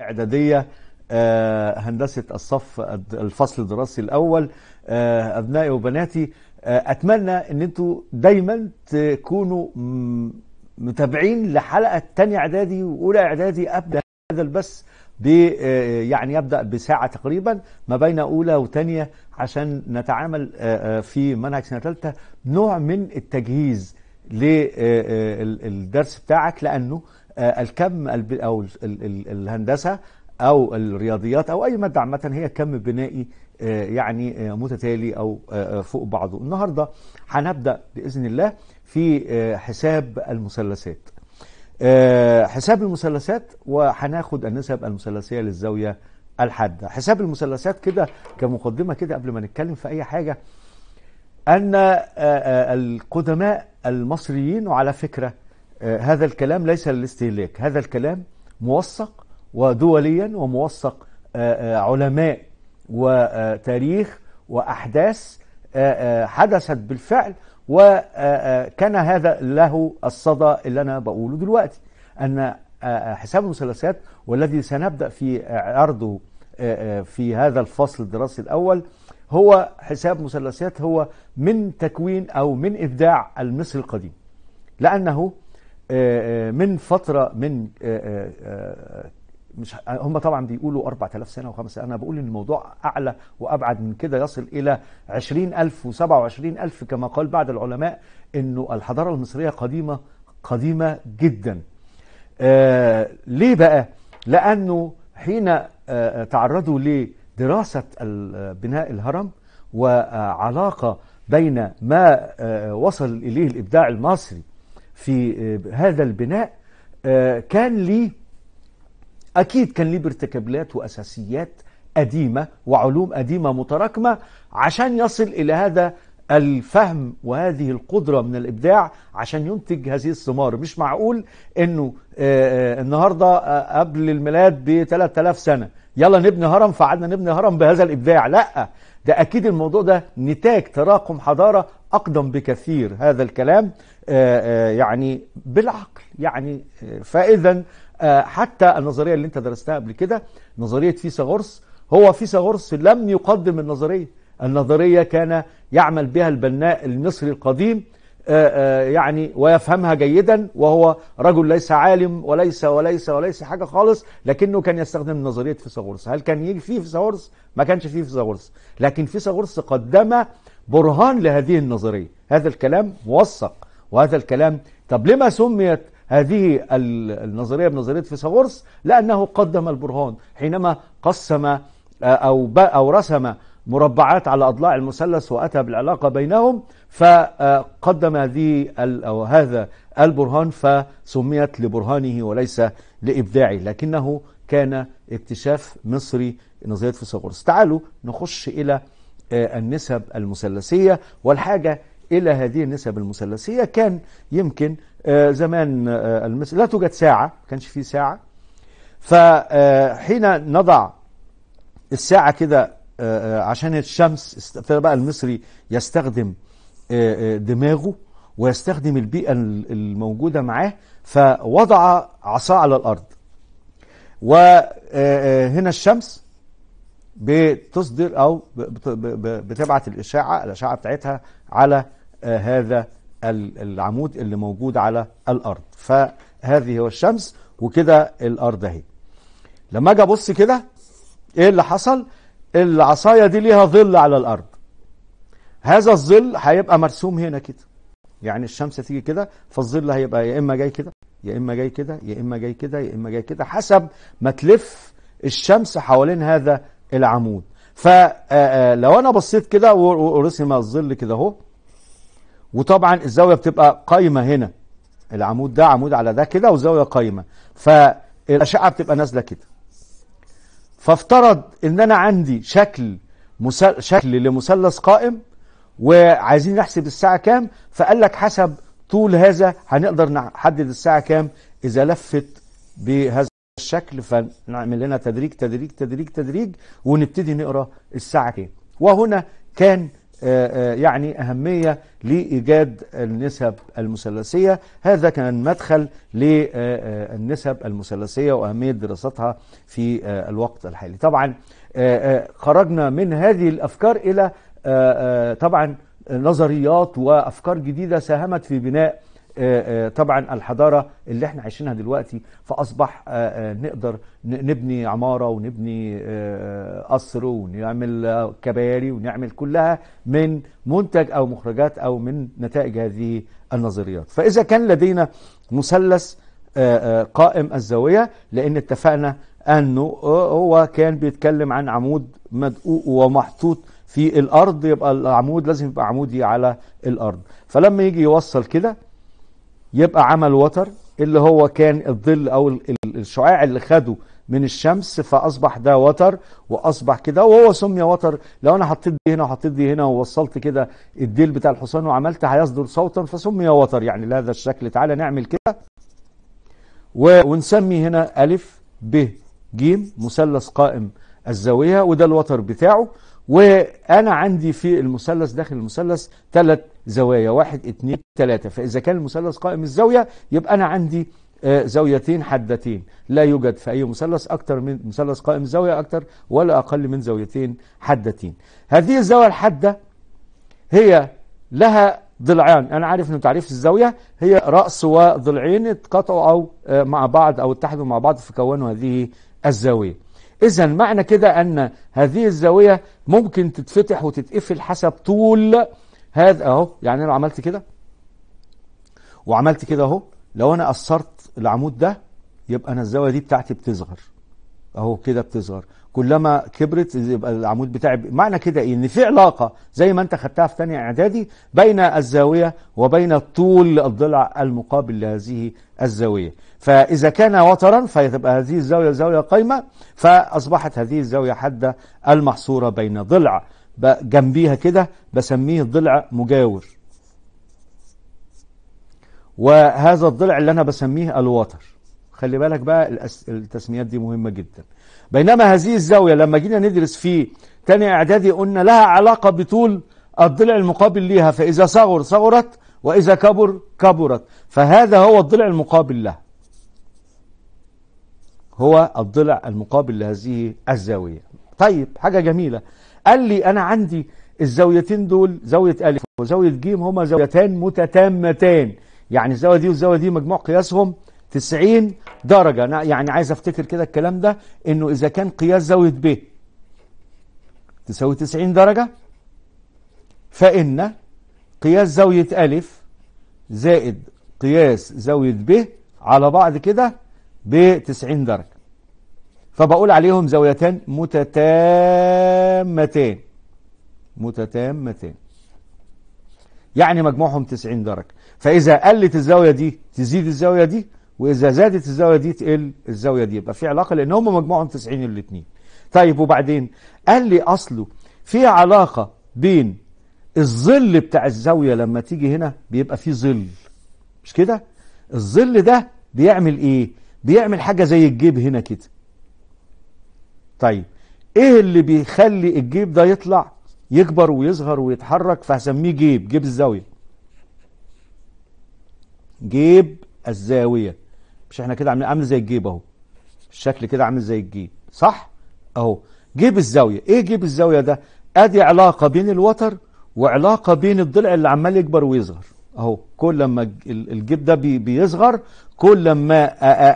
إعدادية آه، هندسة الصف الفصل الدراسي الأول آه، أبنائي وبناتي آه، أتمنى أن أنتوا دايما تكونوا متابعين لحلقة تانية إعدادي وأولى إعدادي أبدأ هذا البث يعني يبدأ بساعة تقريبا ما بين أولى وتانية عشان نتعامل في منهج سنة ثالثة نوع من التجهيز للدرس بتاعك لأنه آه، الكم او الهندسه او الرياضيات او اي ماده عامه هي كم بنائي آه، يعني آه، متتالي او فوق بعضه النهارده هنبدا باذن الله في حساب المثلثات حساب المثلثات وهناخد النسب المثلثيه للزاويه الحاده حساب المثلثات كده كمقدمه كده قبل ما نتكلم في اي حاجه ان القدماء المصريين وعلى فكره آه، هذا الكلام ليس للاستهلاك هذا الكلام موثق ودوليا وموثق آه، آه، علماء وتاريخ وأحداث حدثت بالفعل وكان هذا له الصدى اللي أنا بقوله دلوقتي أن حساب المثلثات والذي سنبدأ في عرضه في هذا الفصل الدراسي الأول هو حساب مثلثات هو من تكوين أو من إبداع المصري القديم لأنه آه، آه، من فتره من آه، مش هم طبعا بيقولوا 4000 سنه و5000 انا بقول ان الموضوع اعلى وابعد من كده يصل الى 20000 و27000 كما قال بعض العلماء انه الحضاره المصريه قديمه قديمه جدا. ليه بقى؟ لانه حين تعرضوا لدراسه بناء الهرم وعلاقه بين ما وصل اليه الابداع المصري في آه، هذا البناء آه، كان لي أكيد كان ليه برتكابلات وأساسيات قديمة وعلوم قديمة متراكمة عشان يصل إلى هذا الفهم وهذه القدرة من الإبداع عشان ينتج هذه الثمار مش معقول أنه آه، النهاردة قبل الميلاد ب 3000 سنة يلا نبني هرم فقعدنا نبني هرم بهذا الابداع لا ده اكيد الموضوع ده نتاج تراكم حضاره اقدم بكثير هذا الكلام آه، آه، يعني بالعقل يعني آه، فاذا حتى النظريه اللي انت درستها قبل كده نظريه فيثاغورس هو فيثاغورس لم يقدم النظريه النظريه كان يعمل بها البناء المصري القديم آه، آه، يعني ويفهمها جيدا وهو رجل ليس عالم وليس وليس وليس حاجة خالص لكنه كان يستخدم نظرية فيثاغورس هل كان يجي في فيثاغورس ما كانش في فيثاغورس لكن فيثاغورس قدم برهان لهذه النظرية هذا الكلام موثق وهذا الكلام طب لما سميت هذه النظرية بنظرية فيثاغورس لأنه قدم البرهان حينما قسم آه، أو أو رسم مربعات على أضلاع المثلث وأتى بالعلاقة بينهم فقدم هذه أو هذا البرهان فسميت لبرهانه وليس لإبداعه لكنه كان اكتشاف مصري نظرية فيثاغورس تعالوا نخش إلى آه، النسب المثلثية والحاجة إلى هذه النسب المثلثية كان يمكن آه، زمان آه، المثل لا توجد ساعة ما كانش فيه ساعة فحين نضع الساعة كده آه، آه، عشان الشمس استقبل بقى المصري يستخدم آه، دماغه ويستخدم البيئة الموجودة معاه فوضع عصاه على الأرض وهنا الشمس بتصدر أو بتبعت الإشاعة الأشعة بتاعتها على هذا العمود اللي موجود على الأرض فهذه هو الشمس وكده الأرض أهي لما أجي أبص كده إيه اللي حصل؟ العصاية دي ليها ظل على الأرض هذا الظل هيبقى مرسوم هنا كده يعني الشمس تيجي كده فالظل هيبقى يا إما جاي كده يا إما جاي كده يا إما جاي كده يا إما جاي كده حسب ما تلف الشمس حوالين هذا العمود فلو آه، آه، أنا بصيت كده ورسم الظل كده أهو وطبعا الزاوية بتبقى قايمة هنا العمود ده عمود على ده كده وزاوية قايمة فالأشعة بتبقى نازلة كده فافترض ان انا عندي شكل مسل... شكل لمثلث قائم وعايزين نحسب الساعه كام فقال لك حسب طول هذا هنقدر نحدد الساعه كام اذا لفت بهذا الشكل فنعمل لنا تدريج تدريج تدريج تدريج ونبتدي نقرا الساعه كام وهنا كان آه، آه، يعني أهمية لإيجاد النسب المثلثية هذا كان مدخل للنسب آه، المثلثية وأهمية دراستها في الوقت الحالي طبعا خرجنا من هذه الأفكار إلى طبعا نظريات وأفكار جديدة ساهمت في بناء آه، آه، طبعا الحضارة اللي احنا عايشينها دلوقتي فأصبح آه، نقدر نبني عمارة ونبني قصر ونعمل كباري ونعمل كلها من منتج أو مخرجات أو من نتائج هذه النظريات فإذا كان لدينا مثلث قائم الزاوية لأن اتفقنا أنه هو كان بيتكلم عن عمود مدقوق ومحطوط في الارض يبقى العمود لازم يبقى عمودي على الارض فلما يجي يوصل كده يبقى عمل وتر اللي هو كان الظل او الشعاع اللي خده من الشمس فاصبح ده وتر واصبح كده وهو سمي وتر لو انا حطيت دي هنا وحطيت دي هنا ووصلت كده الديل بتاع الحصان وعملت هيصدر صوتا فسمي وتر يعني لهذا الشكل تعالى نعمل كده ونسمي هنا الف ب جيم مثلث قائم الزاويه وده الوتر بتاعه وانا عندي في المثلث داخل المثلث ثلاث زوايا واحد اثنين ثلاثة فاذا كان المثلث قائم الزاوية يبقى انا عندي آه، زاويتين حدتين لا يوجد في أي مثلث أكثر من مثلث قائم الزاوية أكثر ولا أقل من زاويتين حدتين هذه الزاوية الحادة هي لها ضلعان أنا عارف انه تعريف الزاوية هي رأس وضلعين اتقطعوا أو آه، مع بعض أو اتحدوا مع بعض فكونوا هذه الزاوية إذا معنى كده أن هذه الزاوية ممكن تتفتح وتتقفل حسب طول هذا أهو يعني لو عملت كده وعملت كده أهو لو أنا قصرت العمود ده يبقى أنا الزاوية دي بتاعتي بتصغر أهو كده بتصغر كلما كبرت يبقى العمود بتاعي معنى كده ايه ان في علاقه زي ما انت خدتها في ثانيه اعدادي بين الزاويه وبين طول الضلع المقابل لهذه الزاويه فاذا كان وترا فيبقى هذه الزاويه زاويه قايمه فاصبحت هذه الزاويه حاده المحصوره بين ضلع جنبيها كده بسميه ضلع مجاور وهذا الضلع اللي انا بسميه الوتر خلي بالك بقى التسميات دي مهمه جدا بينما هذه الزاوية لما جينا ندرس في تاني إعدادي قلنا لها علاقة بطول الضلع المقابل لها فإذا صغر صغرت وإذا كبر كبرت فهذا هو الضلع المقابل له هو الضلع المقابل لهذه الزاوية طيب حاجة جميلة قال لي أنا عندي الزاويتين دول زاوية ألف وزاوية جيم هما زاويتان متتامتان يعني الزاوية دي والزاوية دي مجموع قياسهم 90 درجة أنا يعني عايز أفتكر كده الكلام ده إنه إذا كان قياس زاوية ب تساوي 90 درجة فإن قياس زاوية أ زائد قياس زاوية ب على بعض كده ب 90 درجة فبقول عليهم زاويتان متتامتان متتامتان يعني مجموعهم 90 درجة فإذا قلت الزاوية دي تزيد الزاوية دي واذا زادت الزاويه دي تقل الزاويه دي يبقى في علاقه لان هم مجموعهم 90 الاثنين طيب وبعدين قال لي اصله في علاقه بين الظل بتاع الزاويه لما تيجي هنا بيبقى فيه ظل مش كده الظل ده بيعمل ايه بيعمل حاجه زي الجيب هنا كده طيب ايه اللي بيخلي الجيب ده يطلع يكبر ويصغر ويتحرك فهسميه جيب جيب الزاويه جيب الزاويه مش احنا كده عاملين عامل زي الجيب اهو الشكل كده عامل زي الجيب صح اهو جيب الزاويه ايه جيب الزاويه ده ادي علاقه بين الوتر وعلاقه بين الضلع اللي عمال يكبر ويصغر اهو كل لما الجيب ده بيصغر كل لما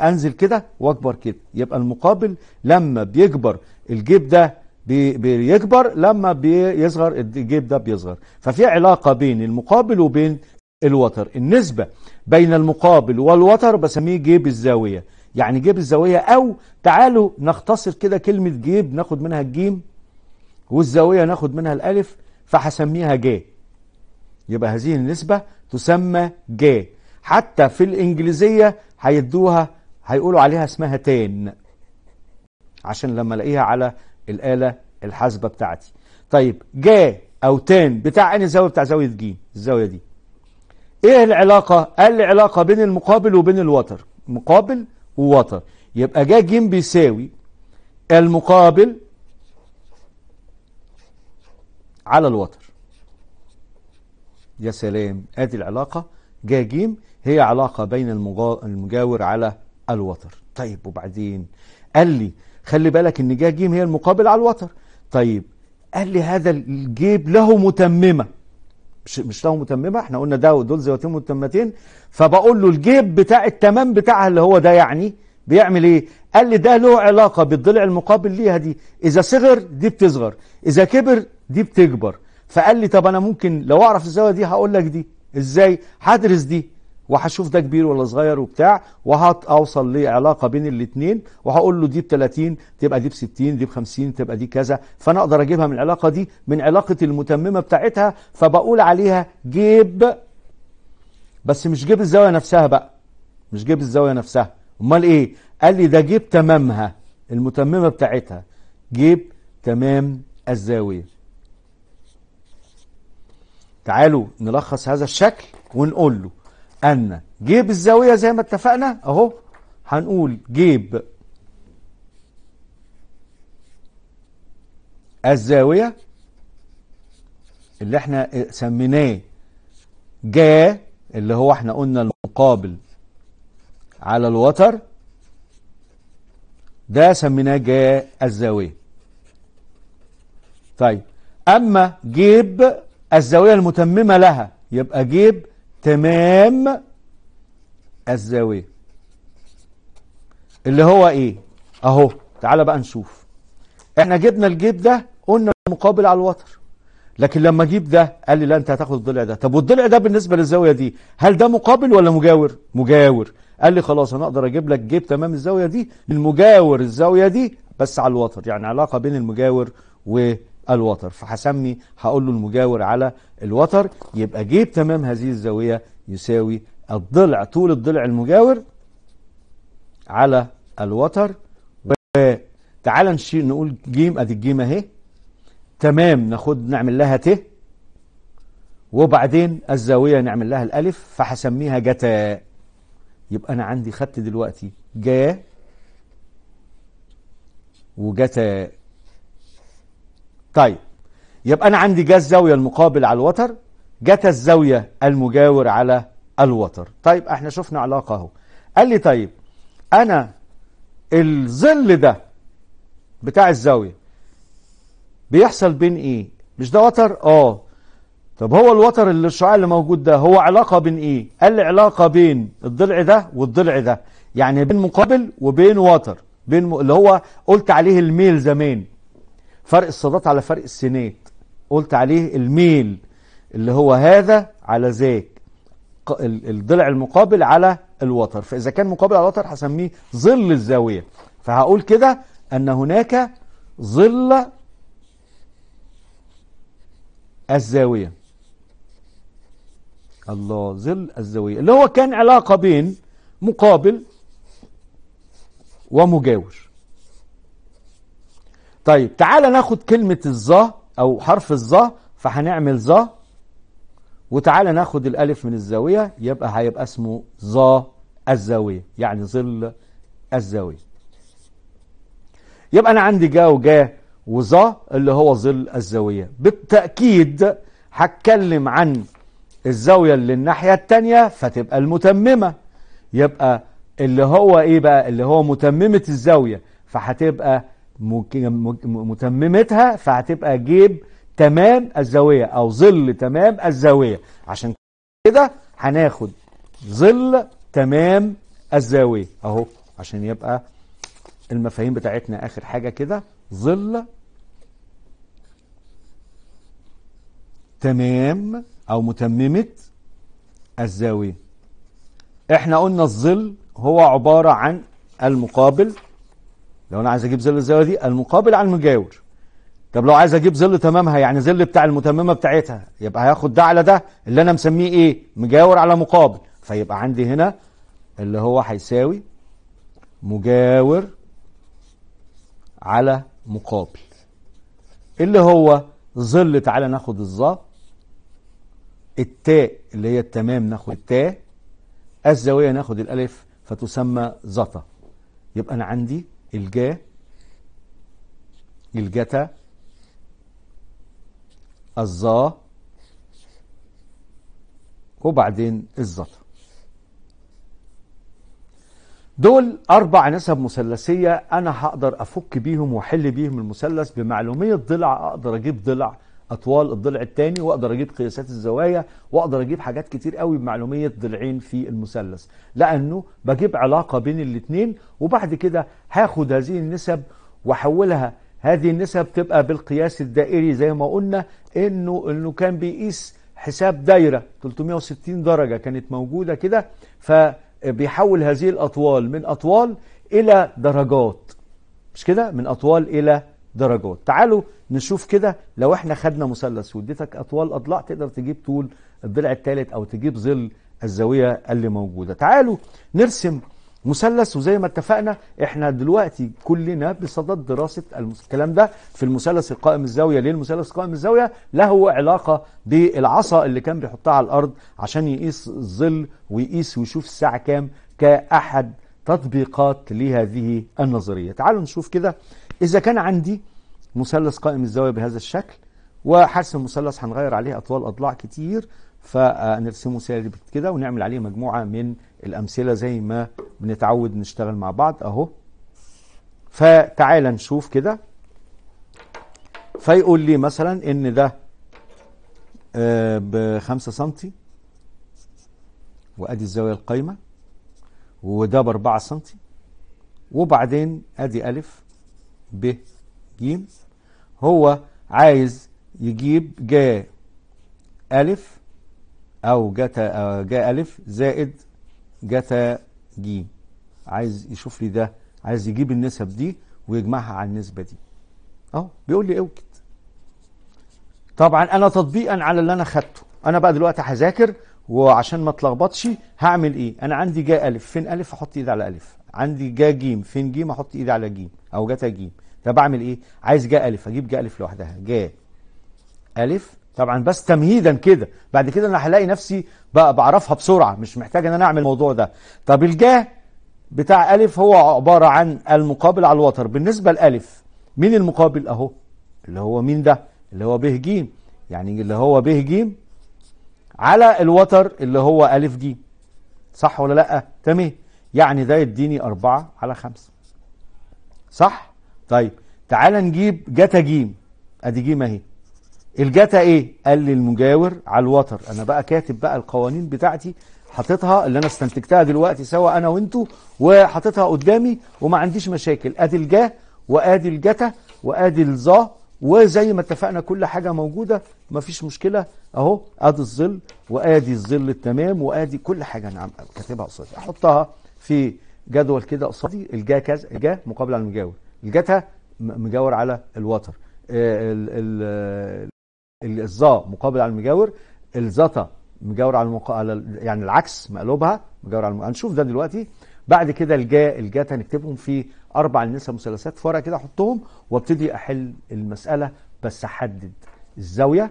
انزل كده واكبر كده يبقى المقابل لما بيكبر الجيب ده بيكبر لما بيصغر الجيب ده بيصغر ففي علاقه بين المقابل وبين الوتر النسبه بين المقابل والوتر بسميه جيب الزاوية يعني جيب الزاوية أو تعالوا نختصر كده كلمة جيب ناخد منها الجيم والزاوية ناخد منها الألف فهسميها جي يبقى هذه النسبة تسمى جي حتى في الإنجليزية هيدوها هيقولوا عليها اسمها تان عشان لما الاقيها على الآلة الحاسبة بتاعتي طيب جي أو تان بتاع أي زاوية بتاع زاوية جيم الزاوية دي ايه العلاقة قال لي علاقة بين المقابل وبين الوتر مقابل ووتر يبقى جا جيم بيساوي المقابل على الوتر يا سلام ادي العلاقة جا جيم هي علاقة بين المجاور على الوتر طيب وبعدين قال لي خلي بالك ان جا جيم هي المقابل على الوتر طيب قال لي هذا الجيب له متممه مش له متممه احنا قلنا ده ودول ذواتين متمتين فبقول له الجيب بتاع التمام بتاعها اللي هو ده يعني بيعمل ايه قال لي ده له علاقه بالضلع المقابل ليها دي اذا صغر دي بتصغر اذا كبر دي بتكبر فقال لي طب انا ممكن لو اعرف الزاويه دي هقول لك دي ازاي هدرس دي وهشوف ده كبير ولا صغير وبتاع وهوصل لعلاقه بين الاثنين وهقول له دي ب 30 تبقى دي ب 60 دي ب 50 تبقى دي كذا فانا اقدر اجيبها من العلاقه دي من علاقه المتممه بتاعتها فبقول عليها جيب بس مش جيب الزاويه نفسها بقى مش جيب الزاويه نفسها امال ايه قال لي ده جيب تمامها المتممه بتاعتها جيب تمام الزاويه تعالوا نلخص هذا الشكل ونقول له أن جيب الزاوية زي ما اتفقنا أهو هنقول جيب الزاوية اللي احنا سميناه جا اللي هو احنا قلنا المقابل على الوتر ده سميناه جا الزاوية طيب أما جيب الزاوية المتممة لها يبقى جيب تمام الزاوية اللي هو ايه اهو تعالى بقى نشوف احنا جبنا الجيب ده قلنا مقابل على الوتر لكن لما اجيب ده قال لي لا انت هتاخد الضلع ده طب والضلع ده بالنسبه للزاويه دي هل ده مقابل ولا مجاور مجاور قال لي خلاص انا اقدر اجيب لك جيب تمام الزاويه دي المجاور الزاويه دي بس على الوتر يعني علاقه بين المجاور و الوتر فهسمي هقول له المجاور على الوتر يبقى جيب تمام هذه الزاوية يساوي الضلع طول الضلع المجاور على الوتر وتعال نشيل نقول جيم ادي الجيم اهي تمام ناخد نعمل لها ت وبعدين الزاويه نعمل لها الالف فهسميها جتا يبقى انا عندي خدت دلوقتي جا وجتا طيب يبقى أنا عندي جا الزاوية المقابل على الوتر جت الزاوية المجاور على الوتر طيب احنا شفنا علاقة اهو قال لي طيب أنا الظل ده بتاع الزاوية بيحصل بين إيه؟ مش ده وتر؟ آه طب هو الوتر اللي الشعاع اللي موجود ده هو علاقة بين إيه؟ قال لي علاقة بين الضلع ده والضلع ده يعني بين مقابل وبين وتر بين م... اللي هو قلت عليه الميل زمان فرق الصادات على فرق السينات قلت عليه الميل اللي هو هذا على ذاك الضلع المقابل على الوتر فإذا كان مقابل على الوتر هسميه ظل الزاوية فهقول كده أن هناك ظل الزاوية الله ظل الزاوية اللي هو كان علاقة بين مقابل ومجاور طيب تعالى ناخد كلمة الظا أو حرف الظا فهنعمل ظا وتعالى ناخد الألف من الزاوية يبقى هيبقى اسمه ظا الزاوية يعني ظل الزاوية يبقى أنا عندي جا وجا وظا اللي هو ظل الزاوية بالتأكيد هتكلم عن الزاوية اللي الناحية التانية فتبقى المتممة يبقى اللي هو إيه بقى اللي هو متممة الزاوية فهتبقى متممتها فهتبقى جيب تمام الزاوية أو ظل تمام الزاوية عشان كده هناخد ظل تمام الزاوية أهو عشان يبقى المفاهيم بتاعتنا آخر حاجة كده ظل تمام أو متممة الزاوية احنا قلنا الظل هو عبارة عن المقابل لو انا عايز اجيب ظل الزاويه دي المقابل على المجاور طب لو عايز اجيب ظل تمامها يعني ظل بتاع المتممه بتاعتها يبقى هياخد ده على ده اللي انا مسميه ايه مجاور على مقابل فيبقى عندي هنا اللي هو هيساوي مجاور على مقابل اللي هو ظل تعالى ناخد الظا التاء اللي هي التمام ناخد التاء الزاويه ناخد الالف فتسمى زطا يبقى انا عندي الجا الجتا الظا وبعدين الزتا دول أربع نسب مثلثية أنا هقدر أفك بيهم وأحل بيهم المثلث بمعلومية ضلع أقدر أجيب ضلع اطوال الضلع الثاني واقدر اجيب قياسات الزوايا واقدر اجيب حاجات كتير قوي بمعلوميه ضلعين في المثلث لانه بجيب علاقه بين الاثنين وبعد كده هاخد هذه النسب واحولها هذه النسب تبقى بالقياس الدائري زي ما قلنا انه انه كان بيقيس حساب دايره 360 درجه كانت موجوده كده فبيحول هذه الاطوال من اطوال الى درجات مش كده من اطوال الى درجات تعالوا نشوف كده لو احنا خدنا مثلث واديتك اطوال اضلاع تقدر تجيب طول الضلع الثالث او تجيب ظل الزاويه اللي موجوده تعالوا نرسم مثلث وزي ما اتفقنا احنا دلوقتي كلنا بصدد دراسه الكلام ده في المثلث القائم الزاويه ليه المثلث القائم الزاويه له علاقه بالعصا اللي كان بيحطها على الارض عشان يقيس الظل ويقيس ويشوف الساعه كام كاحد تطبيقات لهذه النظريه تعالوا نشوف كده إذا كان عندي مثلث قائم الزاوية بهذا الشكل وحرس المثلث هنغير عليه أطوال أضلاع كتير فنرسمه سالب كده ونعمل عليه مجموعة من الأمثلة زي ما بنتعود نشتغل مع بعض أهو فتعالى نشوف كده فيقول لي مثلا إن ده ب 5 سم وأدي الزاوية القايمة وده ب 4 سم وبعدين أدي ألف ب ج هو عايز يجيب جا ألف أو جتا جا ألف زائد جتا ج عايز يشوف لي ده عايز يجيب النسب دي ويجمعها على النسبة دي أهو بيقول لي أوجد طبعا أنا تطبيقا على اللي أنا خدته أنا بقى دلوقتي هذاكر وعشان ما اتلخبطش هعمل إيه أنا عندي جا ألف فين ألف أحط إيد على ألف عندي جا جيم فين جيم احط ايدي على جيم او جتا جيم طب اعمل ايه عايز جا الف اجيب جا الف لوحدها جا الف طبعا بس تمهيدا كده بعد كده انا هلاقي نفسي بقى بعرفها بسرعه مش محتاج ان انا اعمل الموضوع ده طب الجا بتاع الف هو عباره عن المقابل على الوتر بالنسبه لالف مين المقابل اهو اللي هو مين ده اللي هو ب ج يعني اللي هو ب ج على الوتر اللي هو الف جيم صح ولا لا تمام يعني ده يديني أربعة على خمسة صح؟ طيب تعال نجيب جتا جيم ادي جيم اهي الجتا ايه؟ قال لي المجاور على الوتر انا بقى كاتب بقى القوانين بتاعتي حاططها اللي انا استنتجتها دلوقتي سوا انا وانتوا وحاططها قدامي وما عنديش مشاكل ادي الجا وادي الجتا وادي الظا وزي ما اتفقنا كل حاجة موجودة مفيش مشكلة اهو ادي الظل وادي الظل التمام وادي كل حاجة انا نعم، كاتبها قصادي احطها في جدول كده قصادي الجا كذا الجا مقابل على المجاور الجتا مجاور على الوتر آه، الظا مقابل على المجاور الزتا مجاور على المقا... على يعني العكس مقلوبها مجاور على هنشوف ده دلوقتي بعد كده الجا الجتا هنكتبهم في اربع نسب مثلثات ورقه كده احطهم وابتدي احل المساله بس احدد الزاويه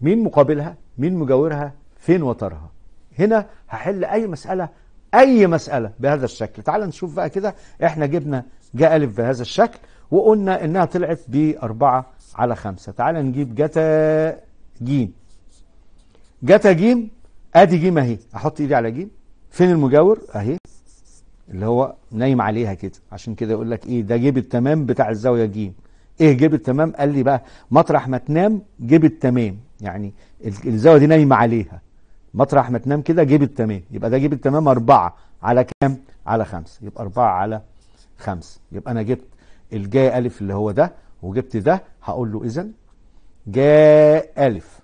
مين مقابلها مين مجاورها فين وترها هنا هحل اي مساله أي مسألة بهذا الشكل تعال نشوف بقى كده إحنا جبنا جا ألف بهذا الشكل وقلنا إنها طلعت بأربعة على خمسة تعال نجيب جتا جيم جتا جيم أدي جيم أهي أحط إيدي على جيم فين المجاور أهي اللي هو نايم عليها كده عشان كده يقول لك إيه ده جيب التمام بتاع الزاوية جيم إيه جيب التمام قال لي بقى مطرح ما تنام جيب التمام يعني الزاوية دي نايمة عليها مطرح ما تنام كده جيب التمام يبقى ده جيب التمام أربعة على كام؟ على خمسة يبقى أربعة على خمسة يبقى أنا جبت الجا ألف اللي هو ده وجبت ده هقول له إذا جا ألف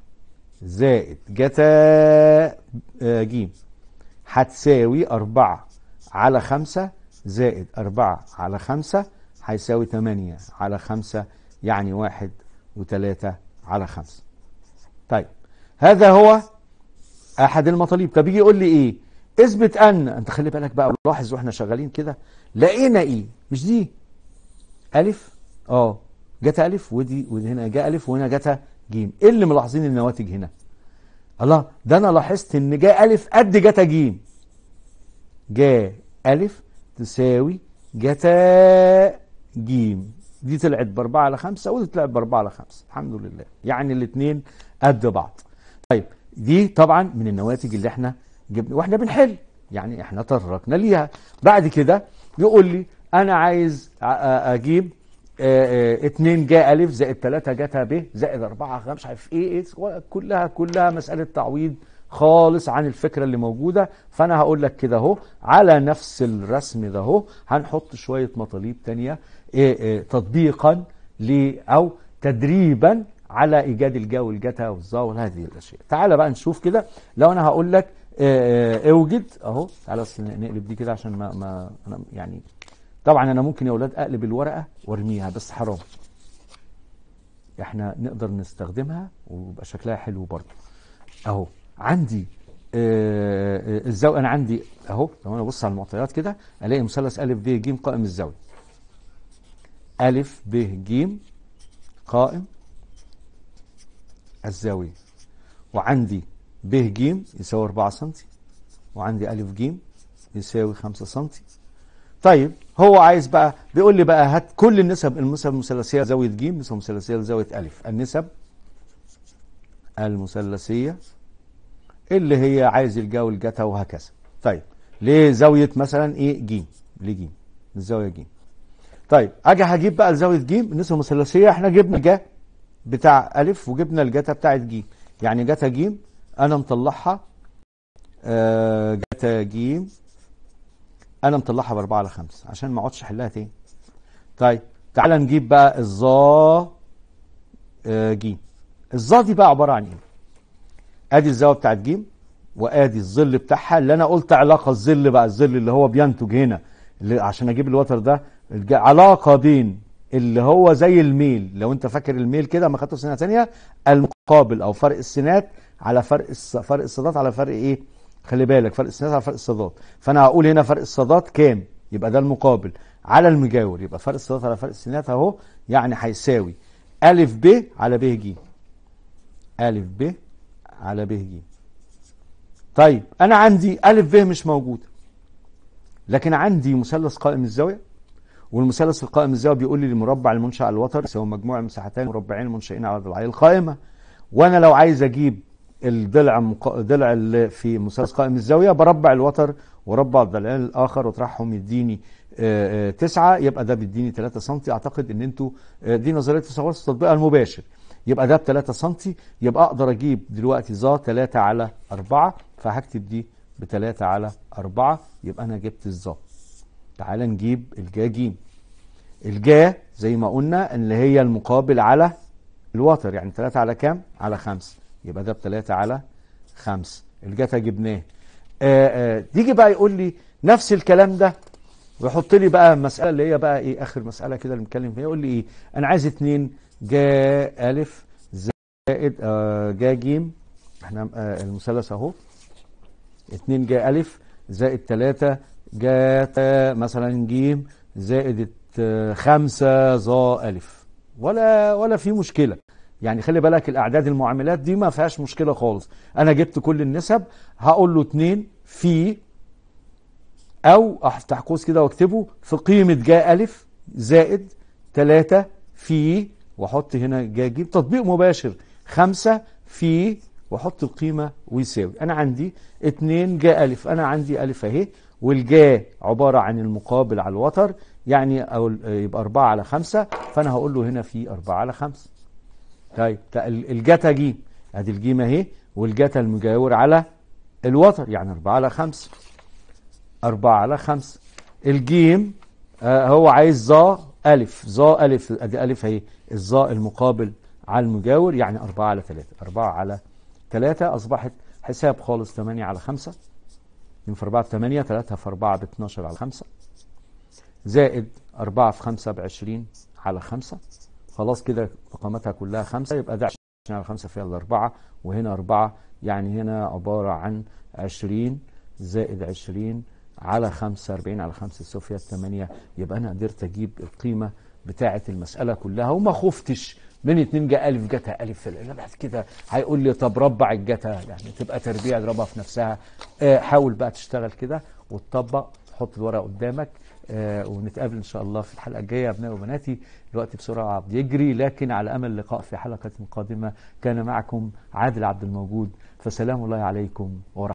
زائد جتا آه، جيم هتساوي أربعة على خمسة زائد أربعة على خمسة هيساوي تمانية على خمسة يعني واحد وتلاتة على خمسة طيب هذا هو احد المطالب طب يجي يقول لي ايه اثبت ان انت خلي بالك بقى لاحظ واحنا شغالين كده لقينا ايه مش دي الف اه جت الف ودي ودي هنا جاء الف وهنا جت جيم ايه اللي ملاحظين النواتج هنا الله ده انا لاحظت ان جاء الف قد جت جيم جاء الف تساوي جتا جيم دي طلعت ب 4 على 5 ودي طلعت ب 4 على 5 الحمد لله يعني الاثنين قد بعض طيب دي طبعا من النواتج اللي احنا جبنا واحنا بنحل يعني احنا تركنا ليها بعد كده يقول لي انا عايز اجيب 2 جا الف زائد 3 جتا ب زائد 4 مش عارف ايه, إيه،, إيه، كلها كلها مساله تعويض خالص عن الفكره اللي موجوده فانا هقول لك كده اهو على نفس الرسم ده اهو هنحط شويه مطاليب ثانيه تطبيقا ل او تدريبا على ايجاد الجا والجتا والظا وهذه الاشياء تعال بقى نشوف كده لو انا هقول لك آه، آه، اوجد اهو تعال بس نقلب دي كده عشان ما ما انا يعني طبعا انا ممكن يا اولاد اقلب الورقه وارميها بس حرام احنا نقدر نستخدمها ويبقى شكلها حلو برضه اهو عندي آه، الزاويه انا عندي اهو لو انا ابص على المعطيات كده الاقي مثلث ا ب ج قائم الزاويه ا ب ج قائم الزاوية وعندي ب ج يساوي 4 سم وعندي أ ج يساوي 5 سم طيب هو عايز بقى بيقول لي بقى هات كل النسب النسب المثلثية لزاوية ج نسب المثلثيه لزاوية أ النسب المثلثية اللي هي عايز الجاول جتا وهكذا طيب لزاوية مثلا ايه ج ج الزاوية ج طيب اجي هجيب بقى لزاوية ج النسبة المثلثية احنا جبنا جا بتاع ألف وجبنا الجتا بتاعت ج يعني جتا ج أنا مطلعها آه، جتا ج أنا مطلعها ب 4 على 5 عشان ما أقعدش أحلها تاني طيب تعالى نجيب بقى الظا آه، ج الظا دي بقى عبارة عن إيه؟ أدي الزاوية بتاعت ج وادي الظل بتاعها اللي انا قلت علاقه الظل بقى الظل اللي هو بينتج هنا اللي عشان اجيب الوتر ده علاقه بين اللي هو زي الميل لو انت فاكر الميل كده ما خدته سنه ثانيه المقابل او فرق السنات على فرق الص... فرق الصادات على فرق ايه خلي بالك فرق السنات على فرق الصادات فانا هقول هنا فرق الصادات كام يبقى ده المقابل على المجاور يبقى فرق الصادات على فرق السنات اهو يعني هيساوي ا ب على ب ج ا ب على ب ج طيب انا عندي ا ب مش موجوده لكن عندي مثلث قائم الزاويه والمثلث القائم ازاي بيقول لي المربع المنشأ الوتر يساوي مجموع المساحتين مربعين المنشئين على ضلعي القائمه وانا لو عايز اجيب الضلع مق... ضلع اللي في مثلث قائم الزاويه بربع الوتر وربع الضلعين الاخر واطرحهم يديني آه، آه، تسعة يبقى ده بيديني 3 سم اعتقد ان انتوا آه، دي نظريه تصورات التطبيق المباشر يبقى ده ب 3 سم يبقى اقدر اجيب دلوقتي ظا 3 على 4 فهكتب دي ب 3 على 4 يبقى انا جبت الظا تعال نجيب الجا جيم الجا زي ما قلنا اللي هي المقابل على الوتر يعني 3 على كام؟ على 5 يبقى ده ب 3 على 5 الجتا جبناه آه، آه، تيجي بقى يقول لي نفس الكلام ده ويحط لي بقى مساله اللي هي بقى ايه اخر مساله كده اللي بنتكلم فيها يقول لي ايه انا عايز 2 جا الف زائد آه جا جيم احنا آه المثلث اهو 2 جا الف زائد 3 جات مثلا جيم زائد خمسة ظا ألف ولا ولا في مشكلة يعني خلي بالك الأعداد المعاملات دي ما فيهاش مشكلة خالص أنا جبت كل النسب هقول له اتنين في أو أفتح قوس كده واكتبه في قيمة جا ألف زائد تلاتة في وأحط هنا جا جيم تطبيق مباشر خمسة في وأحط القيمة ويساوي أنا عندي اتنين جا ألف أنا عندي ألف أهي والجا عبارة عن المقابل على الوتر يعني أو يبقى 4 على 5 فأنا هقول له هنا في 4 على 5 طيب الجتا جيم ادي الجيم اهي والجتا المجاور على الوتر يعني 4 على 5 4 على 5 الجيم آه، هو عايز ظا ألف ظا ألف أدي ألف أهي الظا المقابل على المجاور يعني 4 على 3 4 على 3 أصبحت حساب خالص 8 على 5 2 في 4 ب 8 3 في 4 ب 12 على 5 زائد 4 في 5 ب 20 على 5 خلاص كده قامتها كلها 5 يبقى ده 20 على 5 فيها 4 وهنا 4 يعني هنا عبارة عن 20 زائد 20 على 5 40 على 5 تساوي فيها 8 يبقى أنا قدرت أجيب القيمة بتاعة المسألة كلها وما خفتش من اتنين جاء ألف جتا ألف في الألف بعد كده هيقول لي طب ربع الجتا يعني تبقى تربيع ربع في نفسها آه، حاول بقى تشتغل كده وتطبق حط الورقة قدامك آه، ونتقابل إن شاء الله في الحلقة الجاية أبنائي وبناتي الوقت بسرعة بيجري لكن على أمل اللقاء في حلقة قادمة كان معكم عادل عبد الموجود فسلام الله عليكم ورحمة